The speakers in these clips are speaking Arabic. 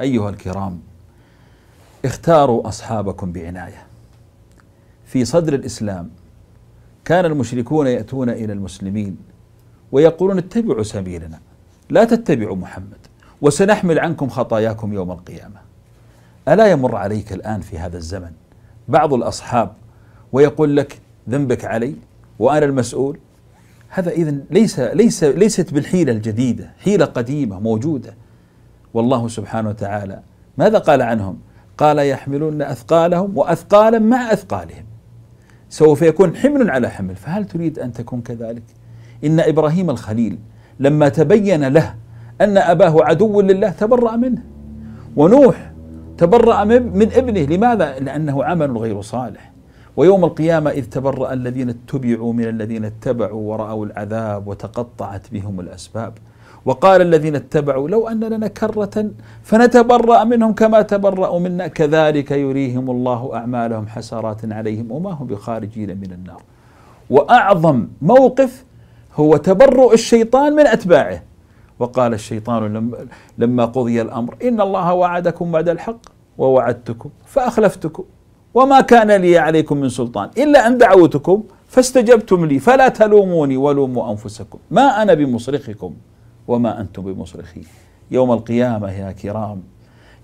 أيها الكرام اختاروا أصحابكم بعناية في صدر الإسلام كان المشركون يأتون إلى المسلمين ويقولون اتبعوا سبيلنا لا تتبعوا محمد وسنحمل عنكم خطاياكم يوم القيامة ألا يمر عليك الآن في هذا الزمن بعض الأصحاب ويقول لك ذنبك علي وأنا المسؤول هذا إذن ليس ليس ليست بالحيلة الجديدة حيلة قديمة موجودة والله سبحانه وتعالى ماذا قال عنهم؟ قال يحملون اثقالهم واثقالا مع اثقالهم سوف يكون حمل على حمل فهل تريد ان تكون كذلك؟ ان ابراهيم الخليل لما تبين له ان اباه عدو لله تبرأ منه ونوح تبرأ من ابنه لماذا؟ لانه عمل غير صالح ويوم القيامة إذ تبرأ الذين اتبعوا من الذين اتبعوا ورأوا العذاب وتقطعت بهم الأسباب وقال الذين اتبعوا لو أن لنا كرة فنتبرأ منهم كما تبرأوا منا كذلك يريهم الله أعمالهم حسرات عليهم وما هم بخارجين من النار وأعظم موقف هو تبرؤ الشيطان من أتباعه وقال الشيطان لما قضي الأمر إن الله وعدكم بعد الحق ووعدتكم فأخلفتكم وما كان لي عليكم من سلطان إلا أن دعوتكم فاستجبتم لي فلا تلوموني ولوموا أنفسكم ما أنا بمصرخكم وما أنتم بمصرخي يوم القيامة يا كرام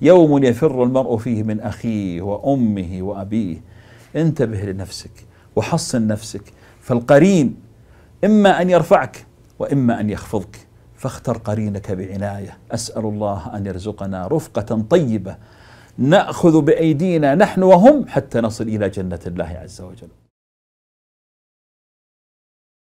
يوم يفر المرء فيه من أخيه وأمه وأبيه انتبه لنفسك وحصن نفسك فالقرين إما أن يرفعك وإما أن يخفضك فاختر قرينك بعناية أسأل الله أن يرزقنا رفقة طيبة ناخذ بايدينا نحن وهم حتى نصل الى جنه الله عز وجل